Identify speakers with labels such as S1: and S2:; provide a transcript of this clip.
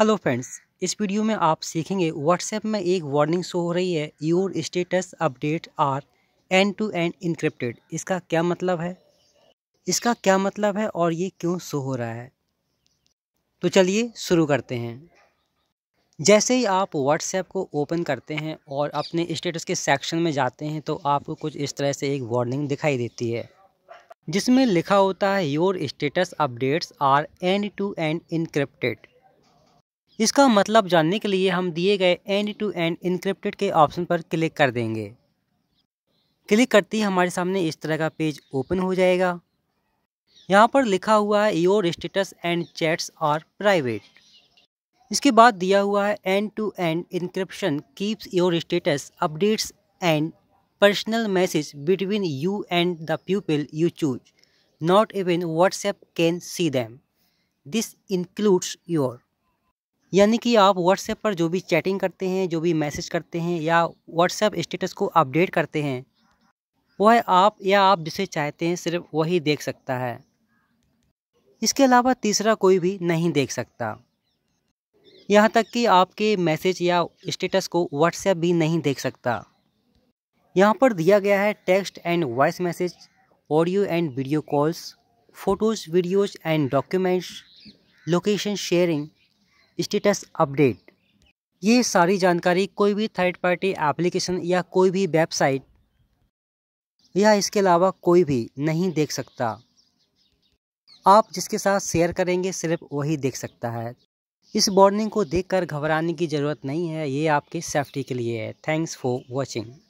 S1: hello friends इस video में आप सीखेंगे व्हाट्सएप में एक वार्निंग शो हो रही है your status update are end to end encrypted इसका क्या मतलब है इसका क्या मतलब है और ये क्यों शो हो रहा है तो चलिए शुरू करते हैं जैसे ही आप व्हाट्सएप को ओपन करते हैं और अपने स्टेटस के सेक्शन में जाते हैं तो आपको कुछ इस तरह से एक वार्निंग दिखाई देती है जिसमें लिखा होता है your status updates are end to end encrypted इसका मतलब जानने के लिए हम दिए गए एंड टू एंड इनक्रिप्टेड के ऑप्शन पर क्लिक कर देंगे क्लिक करते ही हमारे सामने इस तरह का पेज ओपन हो जाएगा यहाँ पर लिखा हुआ है your status and chats are private इसके बाद दिया हुआ है end to end encryption keeps your status updates and personal message between you and the people you choose not even WhatsApp can see them this includes your यानी कि आप WhatsApp पर जो भी चैटिंग करते हैं जो भी मैसेज करते हैं या व्हाट्सएप स्टेटस को अपडेट करते हैं वह आप या आप जिसे चाहते हैं सिर्फ वही देख सकता है इसके अलावा तीसरा कोई भी नहीं देख सकता यहाँ तक कि आपके मैसेज या स्टेटस को व्हाट्सएप भी नहीं देख सकता यहाँ पर दिया गया है text and voice message audio and video calls photos videos and documents location sharing status update ये सारी जानकारी कोई भी थर्ड पार्टी एप्लीकेशन या कोई भी वेबसाइट या इसके अलावा कोई भी नहीं देख सकता आप जिसके साथ शेयर करेंगे सिर्फ वही देख सकता है इस वार्निंग को देखकर घबराने की ज़रूरत नहीं है ये आपके सेफ्टी के लिए है थैंक्स फॉर वॉचिंग